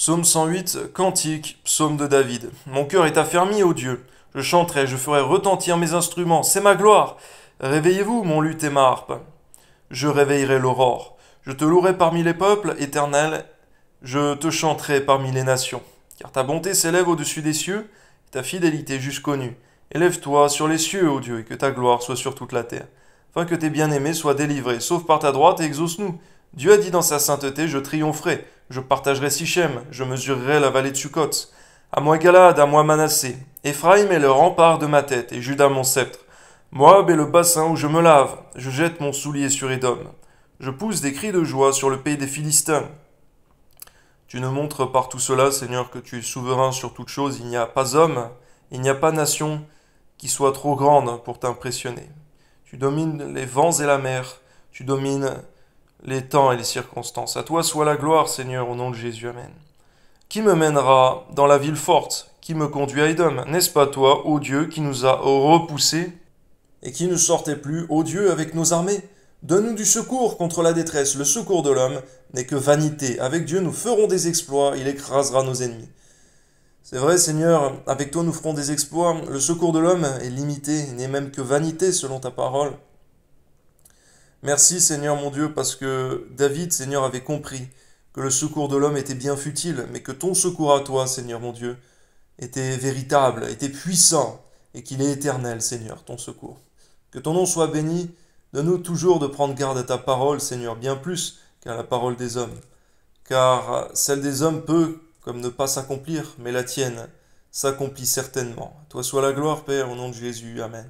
Psaume 108, Cantique, Psaume de David. Mon cœur est affermi, ô Dieu. Je chanterai, je ferai retentir mes instruments. C'est ma gloire. Réveillez-vous, mon luth et ma harpe. Je réveillerai l'aurore. Je te louerai parmi les peuples, éternel. Je te chanterai parmi les nations. Car ta bonté s'élève au-dessus des cieux, ta fidélité jusqu'au nu. Élève-toi sur les cieux, ô Dieu, et que ta gloire soit sur toute la terre. Afin que tes bien-aimés soient délivrés, sauf par ta droite, et exauce-nous. Dieu a dit dans sa sainteté, je triompherai je partagerai Sichem, je mesurerai la vallée de Sukkot. À moi Galad, à moi Manassé. Ephraim est le rempart de ma tête, et Judas mon sceptre. Moab est le bassin où je me lave, je jette mon soulier sur Edom. Je pousse des cris de joie sur le pays des Philistins. Tu ne montres par tout cela, Seigneur, que tu es souverain sur toute chose. Il n'y a pas homme, il n'y a pas nation qui soit trop grande pour t'impressionner. Tu domines les vents et la mer, tu domines les temps et les circonstances. À toi soit la gloire, Seigneur, au nom de Jésus. Amen. Qui me mènera dans la ville forte Qui me conduit à Edom N'est-ce pas toi, ô Dieu, qui nous a repoussés et qui ne sortait plus, ô Dieu, avec nos armées Donne-nous du secours contre la détresse, le secours de l'homme n'est que vanité. Avec Dieu, nous ferons des exploits, il écrasera nos ennemis. C'est vrai, Seigneur, avec toi, nous ferons des exploits. Le secours de l'homme est limité, n'est même que vanité selon ta parole. Merci Seigneur mon Dieu parce que David Seigneur avait compris que le secours de l'homme était bien futile, mais que ton secours à toi Seigneur mon Dieu était véritable, était puissant, et qu'il est éternel Seigneur ton secours. Que ton nom soit béni, donne-nous toujours de prendre garde à ta parole Seigneur, bien plus qu'à la parole des hommes, car celle des hommes peut, comme ne pas s'accomplir, mais la tienne s'accomplit certainement. Toi soit la gloire Père au nom de Jésus, Amen.